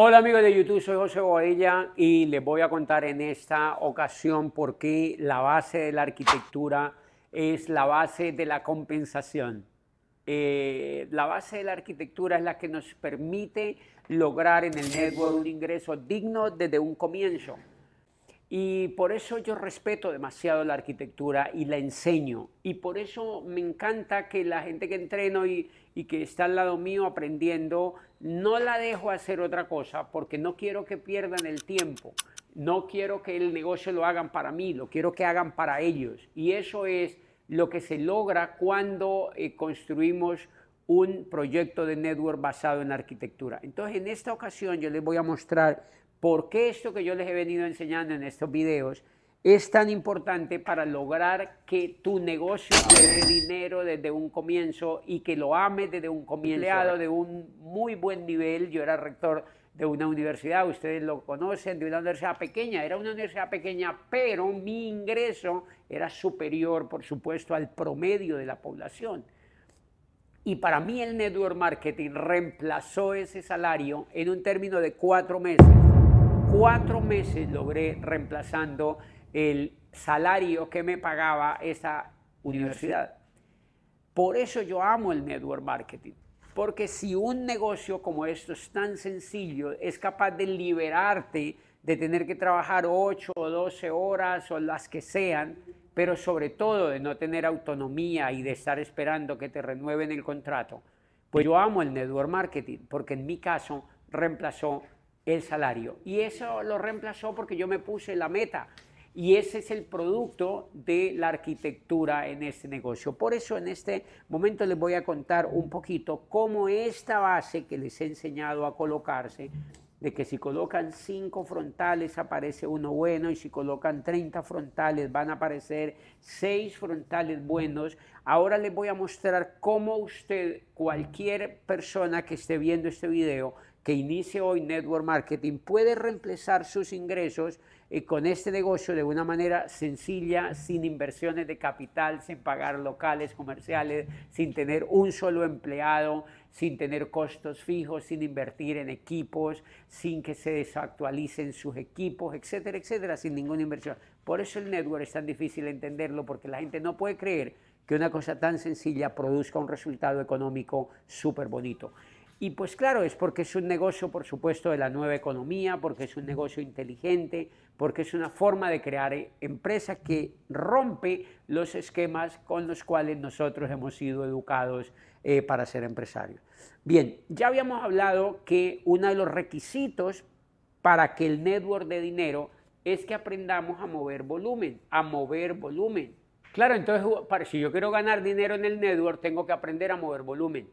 Hola amigos de YouTube, soy José Boella y les voy a contar en esta ocasión por qué la base de la arquitectura es la base de la compensación. Eh, la base de la arquitectura es la que nos permite lograr en el network un ingreso digno desde un comienzo. Y por eso yo respeto demasiado la arquitectura y la enseño. Y por eso me encanta que la gente que entreno y, y que está al lado mío aprendiendo, no la dejo hacer otra cosa porque no quiero que pierdan el tiempo. No quiero que el negocio lo hagan para mí, lo quiero que hagan para ellos. Y eso es lo que se logra cuando eh, construimos un proyecto de network basado en arquitectura. Entonces, en esta ocasión yo les voy a mostrar por qué esto que yo les he venido enseñando en estos videos es tan importante para lograr que tu negocio te dé dinero desde un comienzo y que lo ames desde un comienzo. de un muy buen nivel, yo era rector de una universidad, ustedes lo conocen, de una universidad pequeña, era una universidad pequeña, pero mi ingreso era superior, por supuesto, al promedio de la población. Y para mí el network marketing reemplazó ese salario en un término de cuatro meses. Cuatro meses logré reemplazando el salario que me pagaba esa universidad. Por eso yo amo el network marketing, porque si un negocio como esto es tan sencillo, es capaz de liberarte de tener que trabajar 8 o 12 horas o las que sean, pero sobre todo de no tener autonomía y de estar esperando que te renueven el contrato, pues yo amo el network marketing, porque en mi caso reemplazó el salario. Y eso lo reemplazó porque yo me puse la meta y ese es el producto de la arquitectura en este negocio. Por eso en este momento les voy a contar un poquito cómo esta base que les he enseñado a colocarse, de que si colocan cinco frontales aparece uno bueno y si colocan 30 frontales van a aparecer seis frontales buenos. Ahora les voy a mostrar cómo usted, cualquier persona que esté viendo este video, que inicie hoy Network Marketing, puede reemplazar sus ingresos eh, con este negocio de una manera sencilla, sin inversiones de capital, sin pagar locales comerciales, sin tener un solo empleado, sin tener costos fijos, sin invertir en equipos, sin que se desactualicen sus equipos, etcétera, etcétera, sin ninguna inversión. Por eso el network es tan difícil entenderlo, porque la gente no puede creer que una cosa tan sencilla produzca un resultado económico súper bonito. Y pues claro, es porque es un negocio, por supuesto, de la nueva economía, porque es un negocio inteligente, porque es una forma de crear e-, empresas que rompe los esquemas con los cuales nosotros hemos sido educados eh, para ser empresarios. Bien, ya habíamos hablado que uno de los requisitos para que el network de dinero es que aprendamos a mover volumen, a mover volumen. Claro, entonces si yo quiero ganar dinero en el network, tengo que aprender a mover volumen.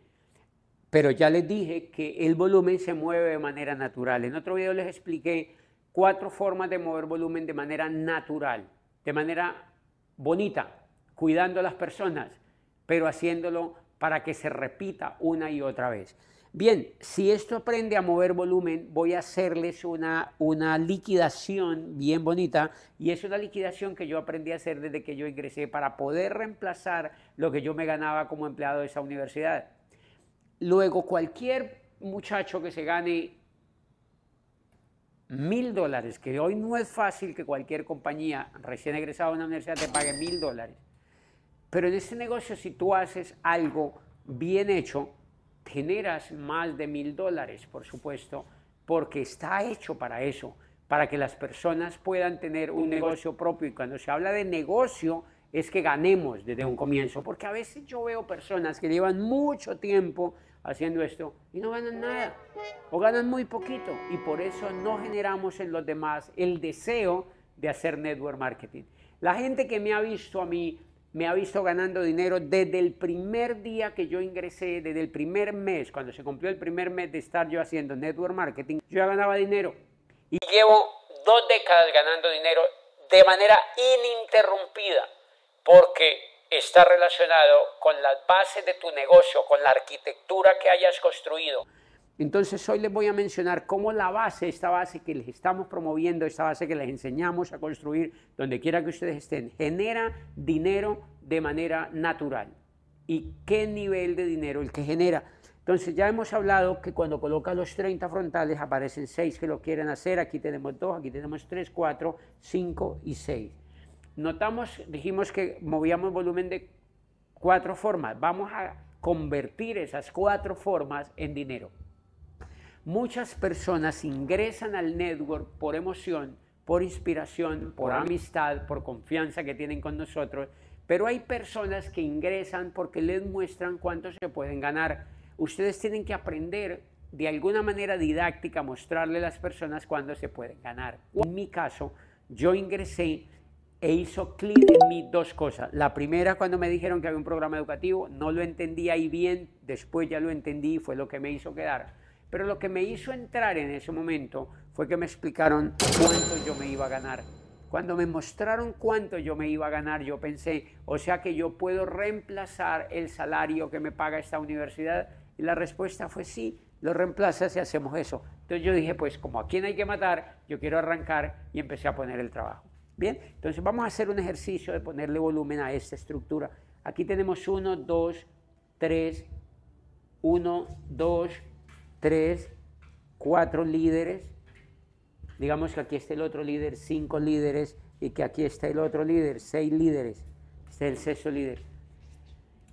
Pero ya les dije que el volumen se mueve de manera natural. En otro video les expliqué cuatro formas de mover volumen de manera natural, de manera bonita, cuidando a las personas, pero haciéndolo para que se repita una y otra vez. Bien, si esto aprende a mover volumen, voy a hacerles una, una liquidación bien bonita y es una liquidación que yo aprendí a hacer desde que yo ingresé para poder reemplazar lo que yo me ganaba como empleado de esa universidad. Luego, cualquier muchacho que se gane mil dólares, que hoy no es fácil que cualquier compañía recién egresada de una universidad te pague mil dólares. Pero en ese negocio, si tú haces algo bien hecho, generas más de mil dólares, por supuesto, porque está hecho para eso, para que las personas puedan tener un, negocio propio. Y cuando se habla de negocio, es que ganemos desde un comienzo, porque a veces yo veo personas que llevan mucho tiempo haciendo esto y no ganan nada o ganan muy poquito y por eso no generamos en los demás el deseo de hacer network marketing. La gente que me ha visto a mí me ha visto ganando dinero desde el primer día que yo ingresé, desde el primer mes, cuando se cumplió el primer mes de estar yo haciendo network marketing, yo ya ganaba dinero. Y llevo dos décadas ganando dinero de manera ininterrumpida, porque está relacionado con la base de tu negocio, con la arquitectura que hayas construido. Entonces hoy les voy a mencionar cómo la base, esta base que les estamos promoviendo, esta base que les enseñamos a construir donde quiera que ustedes estén, genera dinero de manera natural. ¿Y qué nivel de dinero el que genera? Entonces ya hemos hablado que cuando coloca los 30 frontales aparecen 6 que lo quieren hacer, aquí tenemos 2, aquí tenemos 3, 4, 5 y 6. Notamos, dijimos que movíamos volumen de cuatro formas. Vamos a convertir esas cuatro formas en dinero. Muchas personas ingresan al network por emoción, por inspiración, por amistad, por confianza que tienen con nosotros, pero hay personas que ingresan porque les muestran cuánto se pueden ganar. Ustedes tienen que aprender de alguna manera didáctica, mostrarle a las personas cuánto se pueden ganar. En mi caso, yo ingresé e hizo clic en mí dos cosas. La primera, cuando me dijeron que había un programa educativo, no lo entendí ahí bien, después ya lo entendí y fue lo que me hizo quedar. Pero lo que me hizo entrar en ese momento fue que me explicaron cuánto yo me iba a ganar. Cuando me mostraron cuánto yo me iba a ganar, yo pensé, o sea que yo puedo reemplazar el salario que me paga esta universidad. Y la respuesta fue sí, lo reemplazas y hacemos eso. Entonces yo dije, pues como a quién hay que matar, yo quiero arrancar y empecé a poner el trabajo. Bien, entonces vamos a hacer un ejercicio de ponerle volumen a esta estructura. Aquí tenemos 1, 2, 3, 1, 2, 3, 4 líderes. Digamos que aquí está el otro líder, cinco líderes, y que aquí está el otro líder, seis líderes. Este es el sexto líder.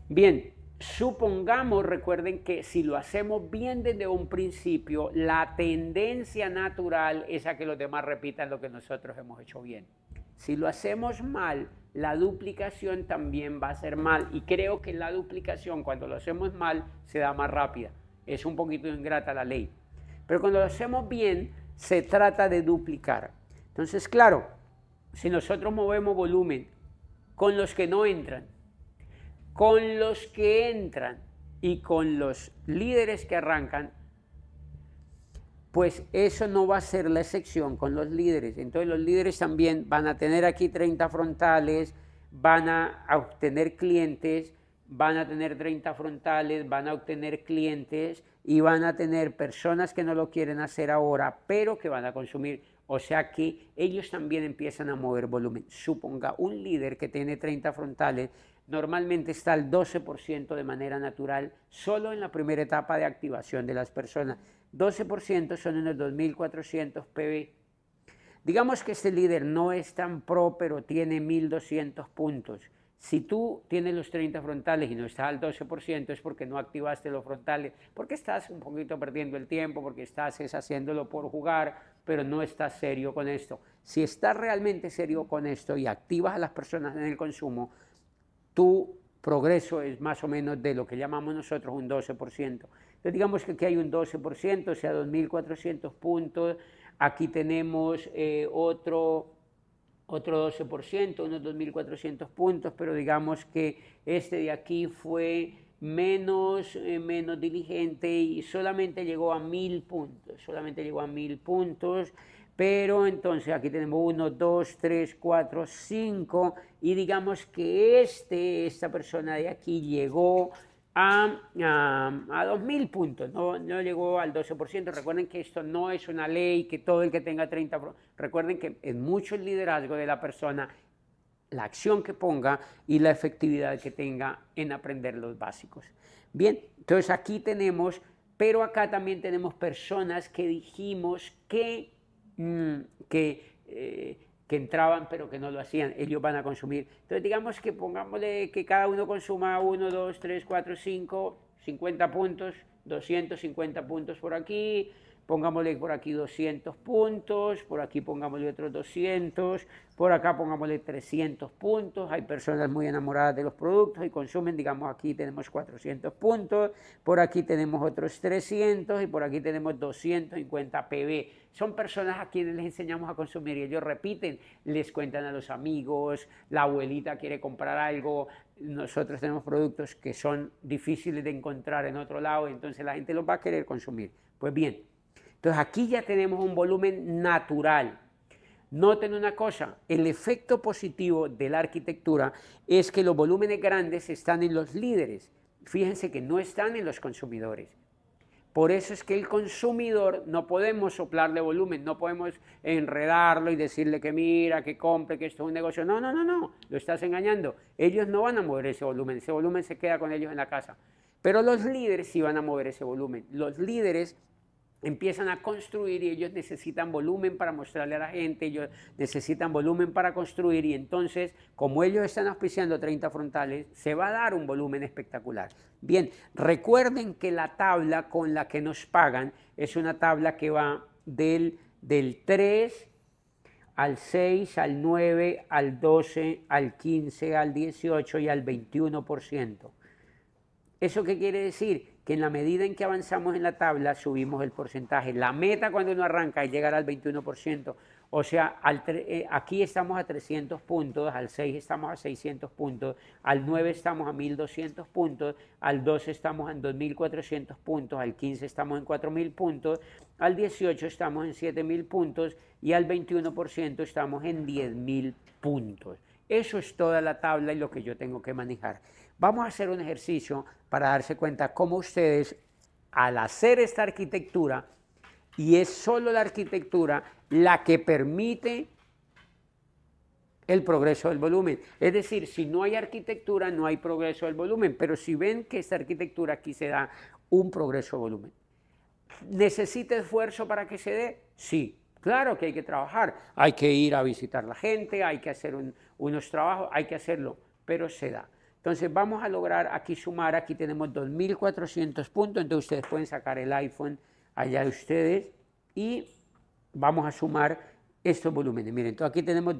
Bien, supongamos, recuerden que si lo hacemos bien desde un principio, la tendencia natural es a que los demás repitan lo que nosotros hemos hecho bien. Si lo hacemos mal, la duplicación también va a ser mal. Y creo que la duplicación, cuando lo hacemos mal, se da más rápida. Es un poquito ingrata la ley. Pero cuando lo hacemos bien, se trata de duplicar. Entonces, claro, si nosotros movemos volumen con los que no entran, con los que entran y con los líderes que arrancan, pues eso no va a ser la excepción con los líderes. Entonces los líderes también van a tener aquí 30 frontales, van a obtener clientes, van a tener 30 frontales, van a obtener clientes y van a tener personas que no lo quieren hacer ahora, pero que van a consumir. O sea que ellos también empiezan a mover volumen. Suponga un líder que tiene 30 frontales, normalmente está al 12% de manera natural solo en la primera etapa de activación de las personas. 12% son en el 2.400 PB. Digamos que este líder no es tan pro, pero tiene 1.200 puntos. Si tú tienes los 30 frontales y no estás al 12% es porque no activaste los frontales, porque estás un poquito perdiendo el tiempo, porque estás es, haciéndolo por jugar, pero no estás serio con esto. Si estás realmente serio con esto y activas a las personas en el consumo, tu progreso es más o menos de lo que llamamos nosotros un 12%. Entonces digamos que aquí hay un 12%, o sea, 2.400 puntos. Aquí tenemos eh, otro, otro 12%, unos 2.400 puntos, pero digamos que este de aquí fue menos, eh, menos diligente y solamente llegó a 1.000 puntos, solamente llegó a 1.000 puntos. Pero entonces aquí tenemos 1, 2, 3, 4, 5 y digamos que este, esta persona de aquí llegó a, a, 2.000 puntos, no, no, llegó al 12%. Recuerden que esto no es una ley, que todo el que tenga 30... Recuerden que es mucho el liderazgo de la persona, la acción que ponga y la efectividad que tenga en aprender los básicos. Bien, entonces aquí tenemos, pero acá también tenemos personas que dijimos que, mm, que eh, que entraban pero que no lo hacían, ellos van a consumir. Entonces digamos que pongámosle que cada uno consuma 1, 2, 3, 4, 5, 50 puntos, 250 puntos por aquí, pongámosle por aquí 200 puntos, por aquí pongámosle otros 200, por acá pongámosle 300 puntos, hay personas muy enamoradas de los productos y consumen, digamos aquí tenemos 400 puntos, por aquí tenemos otros 300 y por aquí tenemos 250 PB son personas a quienes les enseñamos a consumir y ellos repiten, les cuentan a los amigos, la abuelita quiere comprar algo, nosotros tenemos productos que son difíciles de encontrar en otro lado, entonces la gente los va a querer consumir. Pues bien, entonces aquí ya tenemos un volumen natural. Noten una cosa, el efecto positivo de la arquitectura es que los volúmenes grandes están en los líderes. Fíjense que no están en los consumidores. Por eso es que el consumidor no podemos soplarle volumen, no podemos enredarlo y decirle que mira, que compre, que esto es un negocio. No, no, no, no, lo estás engañando. Ellos no van a mover ese volumen, ese volumen se queda con ellos en la casa. Pero los líderes sí van a mover ese volumen. Los líderes empiezan a construir y ellos necesitan volumen para mostrarle a la gente, ellos necesitan volumen para construir y entonces, como ellos están auspiciando 30 frontales, se va a dar un volumen espectacular. Bien, recuerden que la tabla con la que nos pagan es una tabla que va del, del 3 al 6, al 9, al 12, al 15, al 18 y al 21%. ¿Eso qué quiere decir? que en la medida en que avanzamos en la tabla subimos el porcentaje. La meta cuando uno arranca es llegar al 21%, o sea, eh, aquí estamos a 300 puntos, al 6 estamos a 600 puntos, al 9 estamos a 1200 puntos, al 12 estamos en 2400 puntos, al 15 estamos en 4000 puntos, al 18 estamos en 7000 puntos y al 21% estamos en 10000 puntos. Eso es toda la tabla y lo que yo tengo que manejar. Vamos a hacer un ejercicio para darse cuenta cómo ustedes, al hacer esta arquitectura, y es solo la arquitectura la que permite el progreso del volumen. Es decir, si no hay arquitectura, no hay progreso del volumen, pero si ven que esta arquitectura aquí se da un progreso de volumen. ¿Necesita esfuerzo para que se dé? Sí, claro que hay que trabajar, hay que ir a visitar la gente, hay que hacer unos trabajos, hay que hacerlo, pero se da. Entonces vamos a lograr aquí sumar, aquí tenemos 2.400 puntos, entonces ustedes pueden sacar el iPhone allá de ustedes y vamos a sumar estos volúmenes. Miren, entonces aquí tenemos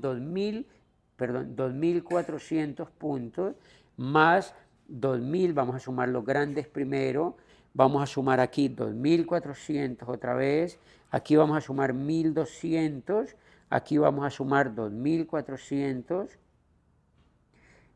perdón, 2.400 puntos más 2.000, vamos a sumar los grandes primero, vamos a sumar aquí 2.400 otra vez, aquí vamos a sumar 1.200, aquí vamos a sumar 2.400,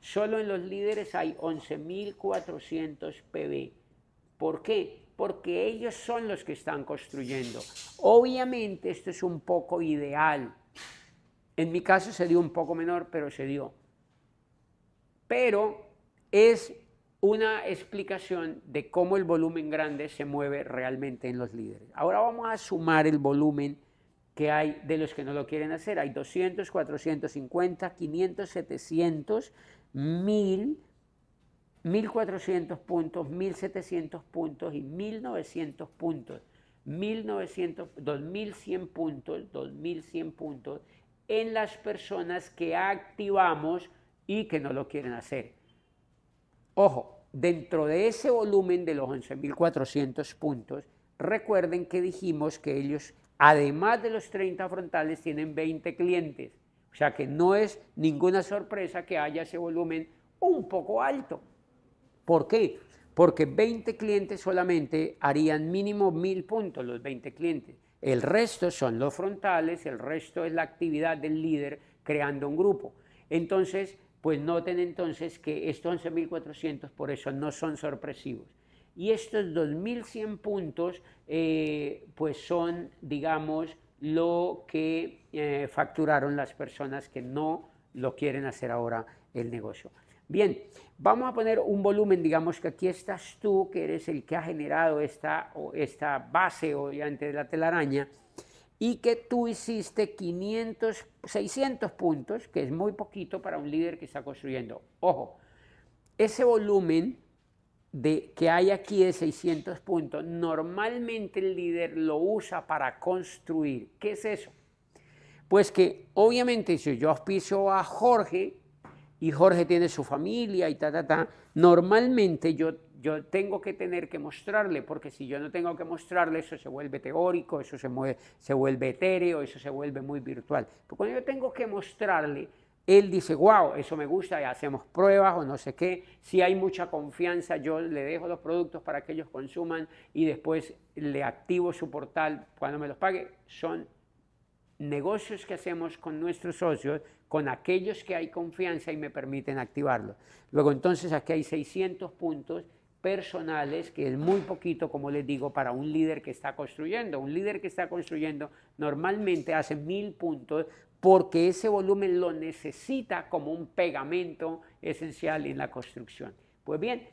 Solo en los líderes hay 11.400 PB. ¿Por qué? Porque ellos son los que están construyendo. Obviamente esto es un poco ideal. En mi caso se dio un poco menor, pero se dio. Pero es una explicación de cómo el volumen grande se mueve realmente en los líderes. Ahora vamos a sumar el volumen que hay de los que no lo quieren hacer. Hay 200, 450, 500, 700 1000, 1400 puntos, 1700 puntos y 1900 puntos. 1900, 2100 puntos, 2100 puntos en las personas que activamos y que no lo quieren hacer. Ojo, dentro de ese volumen de los 11.400 puntos, recuerden que dijimos que ellos, además de los 30 frontales, tienen 20 clientes. O sea que no es ninguna sorpresa que haya ese volumen un poco alto. ¿Por qué? Porque 20 clientes solamente harían mínimo 1000 puntos los 20 clientes. El resto son los frontales, el resto es la actividad del líder creando un grupo. Entonces, pues noten entonces que estos 11.400 por eso no son sorpresivos. Y estos 2.100 puntos, eh, pues son, digamos, lo que eh, facturaron las personas que no lo quieren hacer ahora el negocio. Bien, vamos a poner un volumen, digamos que aquí estás tú, que eres el que ha generado esta, esta base, obviamente, de la telaraña, y que tú hiciste 500, 600 puntos, que es muy poquito para un líder que está construyendo. Ojo, ese volumen de que hay aquí de 600 puntos, normalmente el líder lo usa para construir. ¿Qué es eso? Pues que obviamente si yo auspicio a Jorge y Jorge tiene su familia y ta, ta, ta, normalmente yo, yo tengo que tener que mostrarle, porque si yo no tengo que mostrarle, eso se vuelve teórico, eso se, se vuelve etéreo, eso se vuelve muy virtual. Pero cuando yo tengo que mostrarle, él dice, wow, eso me gusta, hacemos pruebas o no sé qué. Si hay mucha confianza, yo le dejo los productos para que ellos consuman y después le activo su portal cuando me los pague. Son negocios que hacemos con nuestros socios, con aquellos que hay confianza y me permiten activarlo Luego entonces aquí hay 600 puntos personales, que es muy poquito, como les digo, para un líder que está construyendo. Un líder que está construyendo normalmente hace mil puntos porque ese volumen lo necesita como un pegamento esencial en la construcción. Pues bien,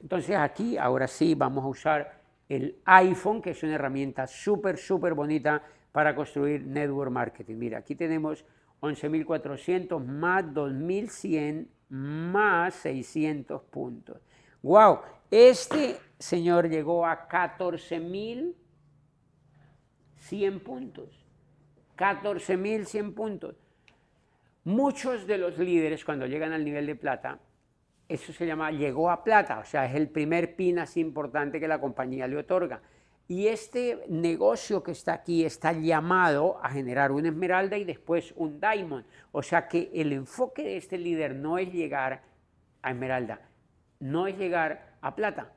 entonces aquí ahora sí vamos a usar el iPhone, que es una herramienta súper, súper bonita para construir network marketing. Mira, aquí tenemos 11.400 más 2.100 más 600 puntos. ¡Wow! Este señor llegó a 14.100 puntos. 14.100 puntos. Muchos de los líderes cuando llegan al nivel de plata, eso se llama llegó a plata, o sea, es el primer pin así importante que la compañía le otorga. Y este negocio que está aquí está llamado a generar una esmeralda y después un diamond. O sea que el enfoque de este líder no es llegar a esmeralda, no es llegar a plata,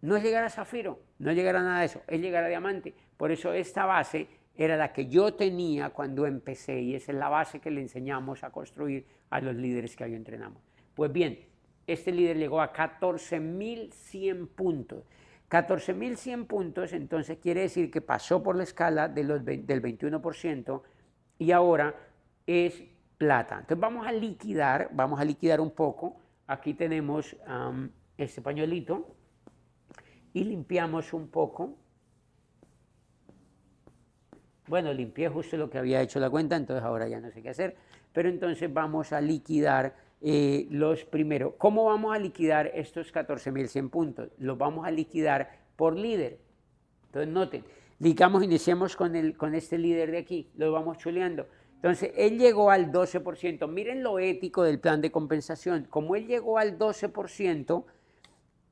no es llegar a zafiro, no es llegar a nada de eso, es llegar a diamante. Por eso esta base era la que yo tenía cuando empecé y esa es la base que le enseñamos a construir a los líderes que yo entrenamos. Pues bien, este líder llegó a 14.100 puntos. 14.100 puntos, entonces quiere decir que pasó por la escala de los del 21% y ahora es plata. Entonces vamos a liquidar, vamos a liquidar un poco. Aquí tenemos este pañuelito y limpiamos un poco bueno, limpié justo lo que había hecho la cuenta, entonces ahora ya no sé qué hacer. Pero entonces vamos a liquidar eh, los primeros. ¿Cómo vamos a liquidar estos 14.100 puntos? Los vamos a liquidar por líder. Entonces noten, digamos, iniciamos con, el, con este líder de aquí, lo vamos chuleando. Entonces, él llegó al 12%. Miren lo ético del plan de compensación. Como él llegó al 12%,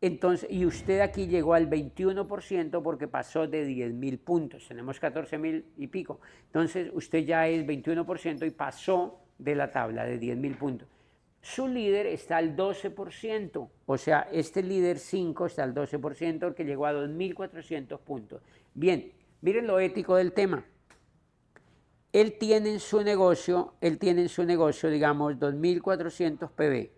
entonces, y usted aquí llegó al 21% porque pasó de 10.000 mil puntos. Tenemos 14.000 mil y pico. Entonces, usted ya es 21% y pasó de la tabla de 10.000 mil puntos. Su líder está al 12%. O sea, este líder 5 está al 12% porque llegó a 2.400 puntos. Bien, miren lo ético del tema. Él tiene en su negocio, él tiene en su negocio, digamos, 2.400 PB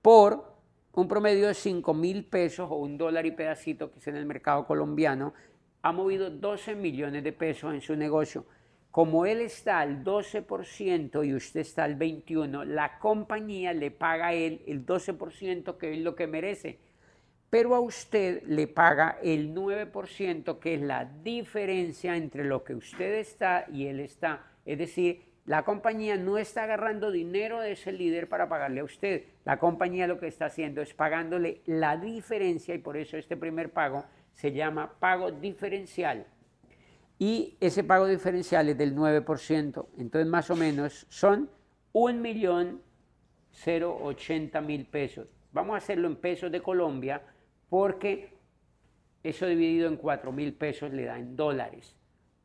por un promedio de 5 mil pesos o un dólar y pedacito que es en el mercado colombiano, ha movido 12 millones de pesos en su negocio. Como él está al 12% y usted está al 21%, la compañía le paga a él el 12% que es lo que merece, pero a usted le paga el 9% que es la diferencia entre lo que usted está y él está. Es decir, la compañía no está agarrando dinero de ese líder para pagarle a usted. La compañía lo que está haciendo es pagándole la diferencia y por eso este primer pago se llama pago diferencial. Y ese pago diferencial es del 9%. Entonces más o menos son 1.080.000 pesos. Vamos a hacerlo en pesos de Colombia porque eso dividido en 4.000 pesos le da en dólares.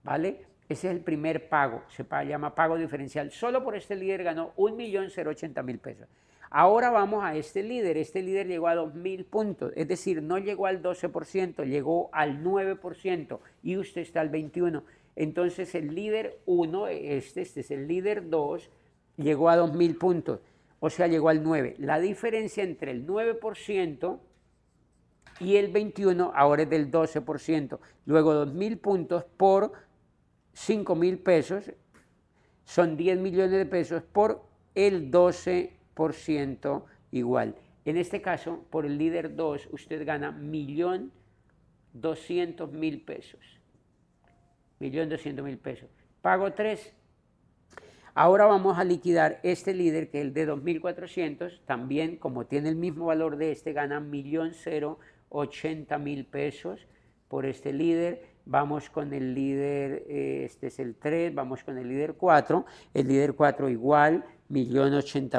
¿Vale? Ese es el primer pago, se llama pago diferencial. Solo por este líder ganó 1.080.000 pesos. Ahora vamos a este líder. Este líder llegó a 2.000 puntos, es decir, no llegó al 12%, llegó al 9% y usted está al 21%. Entonces el líder 1, este, este es el líder 2, llegó a 2.000 puntos, o sea, llegó al 9%. La diferencia entre el 9% y el 21% ahora es del 12%, luego 2.000 puntos por 5 mil pesos, son 10 millones de pesos por el 12% igual. En este caso, por el líder 2, usted gana 1.200.000 pesos. 1.200.000 pesos. Pago 3. Ahora vamos a liquidar este líder, que es el de 2.400, también como tiene el mismo valor de este, gana 1.080.000 pesos por este líder vamos con el líder, eh, este es el 3, vamos con el líder 4, el líder 4 igual, millón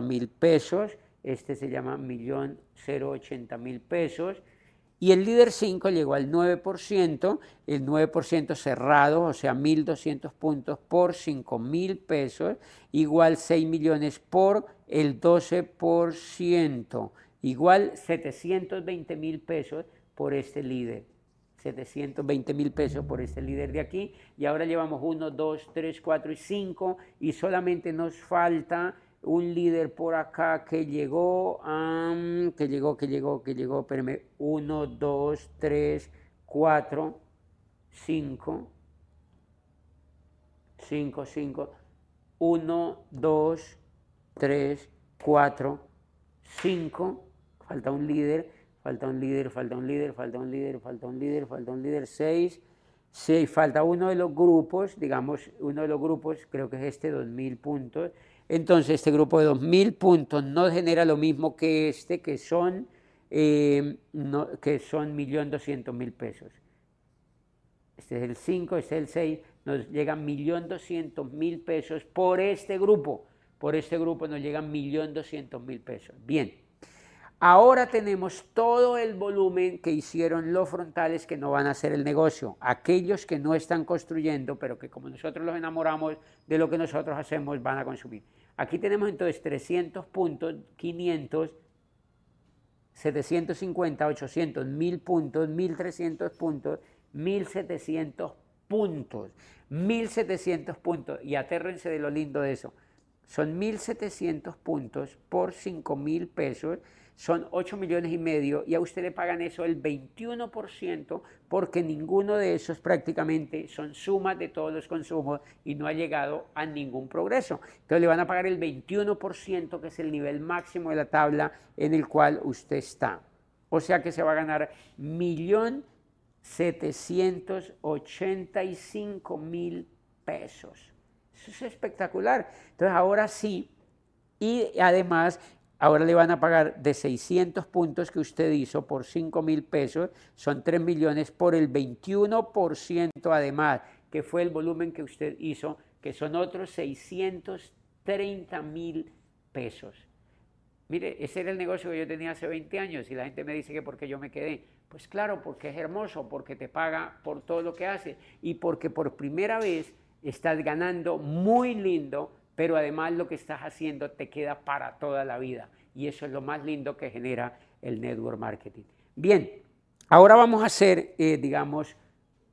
mil pesos, este se llama millón mil pesos, y el líder 5 llegó al 9%, el 9% cerrado, o sea, 1.200 puntos por 5.000 pesos, igual 6 millones por el 12%, igual 720 mil pesos por este líder. 720 mil pesos por este líder de aquí. Y ahora llevamos 1, 2, 3, 4 y 5 y solamente nos falta un líder por acá que llegó, que llegó, que llegó, que llegó, espérame, 1, 2, 3, 4, 5, 5, 5, 1, 2, 3, 4, 5, falta un líder Falta un líder, falta un líder, falta un líder, falta un líder, falta un líder. Seis. seis falta uno de los grupos, digamos, uno de los grupos, creo que es este, dos mil puntos. Entonces, este grupo de dos mil puntos no genera lo mismo que este, que son, eh, no, 1.200.000 pesos. Este es el 5, este es el 6, nos llegan 1.200.000 pesos por este grupo. Por este grupo nos llegan 1.200.000 pesos. Bien. Ahora tenemos todo el volumen que hicieron los frontales que no van a hacer el negocio, aquellos que no están construyendo, pero que como nosotros los enamoramos de lo que nosotros hacemos, van a consumir. Aquí tenemos entonces 300 puntos, 500, 750, 800, 1000 puntos, 1300 puntos, 1700 puntos, 1700 puntos. Y atérrense de lo lindo de eso. Son 1700 puntos por 5000 pesos son 8 millones y medio y a usted le pagan eso el 21% porque ninguno de esos prácticamente son sumas de todos los consumos y no ha llegado a ningún progreso. Entonces le van a pagar el 21% que es el nivel máximo de la tabla en el cual usted está. O sea que se va a ganar 1.785.000 pesos. Eso es espectacular. Entonces ahora sí, y además ahora le van a pagar de 600 puntos que usted hizo por 5 mil pesos, son 3 millones por el 21% además, que fue el volumen que usted hizo, que son otros 630 mil pesos. Mire, ese era el negocio que yo tenía hace 20 años y la gente me dice que porque yo me quedé. Pues claro, porque es hermoso, porque te paga por todo lo que haces y porque por primera vez estás ganando muy lindo pero además lo que estás haciendo te queda para toda la vida. Y eso es lo más lindo que genera el network marketing. Bien, ahora vamos a hacer, eh, digamos,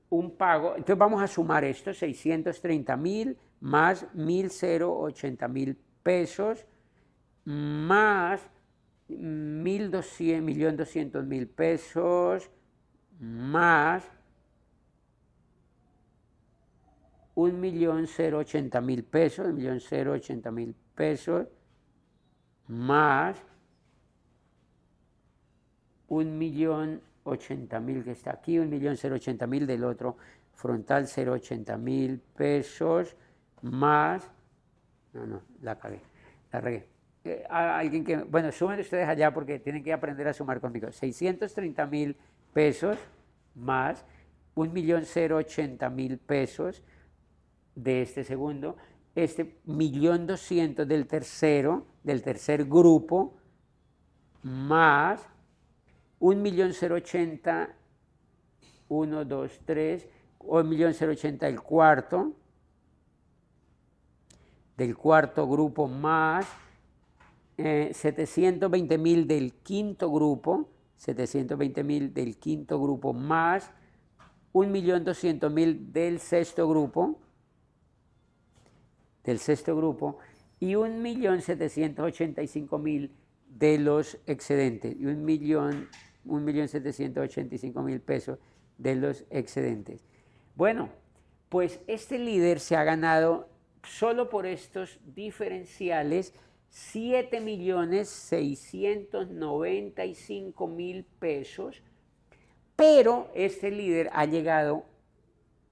un pago. Entonces vamos a sumar esto, 630 mil más 1.080 mil pesos más 1.200 mil pesos más 1.080.000 pesos, 1.080.000 pesos, más 1.080.000 que está aquí, 1.080.000 del otro frontal, 080.000 pesos, más, no, no, la cagué, la regué. Eh, alguien que, bueno, sumen ustedes allá porque tienen que aprender a sumar conmigo, 630.000 pesos más 1.080.000 millón pesos de este segundo, este millón doscientos del tercero, del tercer grupo, más un millón cero ochenta, uno, dos, tres, o un millón cero ochenta el cuarto, del cuarto grupo más eh, setecientos 720 mil del quinto grupo, 720 mil del quinto grupo más 1.200.000 del sexto grupo, del sexto grupo y 1.785.000 de los excedentes, y 1.785.000 pesos de los excedentes. Bueno, pues este líder se ha ganado solo por estos diferenciales 7.695.000 pesos, pero este líder ha llegado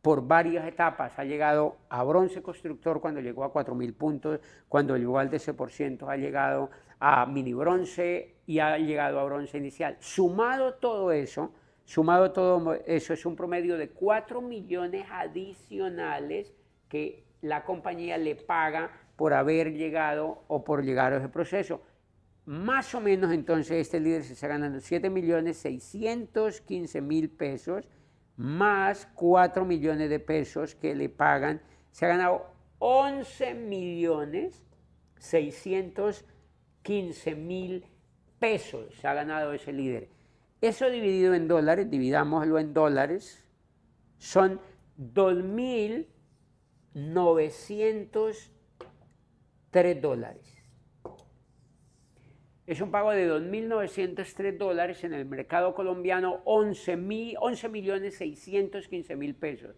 por varias etapas, ha llegado a bronce constructor cuando llegó a 4.000 puntos, cuando llegó al 10%, ha llegado a mini bronce y ha llegado a bronce inicial. Sumado todo eso, sumado todo eso, es un promedio de 4 millones adicionales que la compañía le paga por haber llegado o por llegar a ese proceso. Más o menos entonces este líder se está ganando 7.615.000 pesos más 4 millones de pesos que le pagan, se ha ganado 11 millones 615 mil pesos, se ha ganado ese líder. Eso dividido en dólares, dividámoslo en dólares, son 2.903 dólares. Es un pago de 2.903 dólares en el mercado colombiano, 11.615.000 pesos.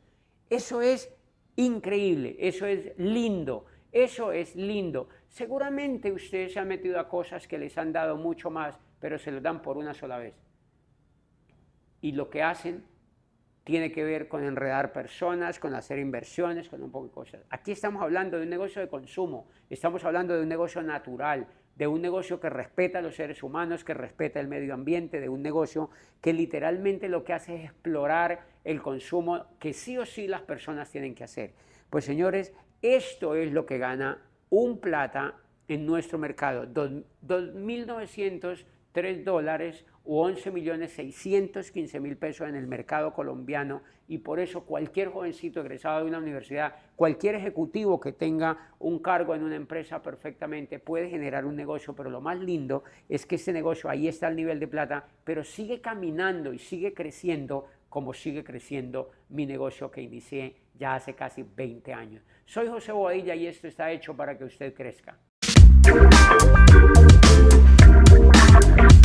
Eso es increíble, eso es lindo, eso es lindo. Seguramente ustedes se han metido a cosas que les han dado mucho más, pero se lo dan por una sola vez. Y lo que hacen tiene que ver con enredar personas, con hacer inversiones, con un poco de cosas. Aquí estamos hablando de un negocio de consumo, estamos hablando de un negocio natural, de un negocio que respeta a los seres humanos, que respeta el medio ambiente, de un negocio que literalmente lo que hace es explorar el consumo que sí o sí las personas tienen que hacer. Pues señores, esto es lo que gana un plata en nuestro mercado, 2.900 3 dólares o 11 millones 615 mil pesos en el mercado colombiano y por eso cualquier jovencito egresado de una universidad, cualquier ejecutivo que tenga un cargo en una empresa perfectamente puede generar un negocio, pero lo más lindo es que ese negocio ahí está al nivel de plata, pero sigue caminando y sigue creciendo como sigue creciendo mi negocio que inicié ya hace casi 20 años. Soy José Boadilla y esto está hecho para que usted crezca. thank you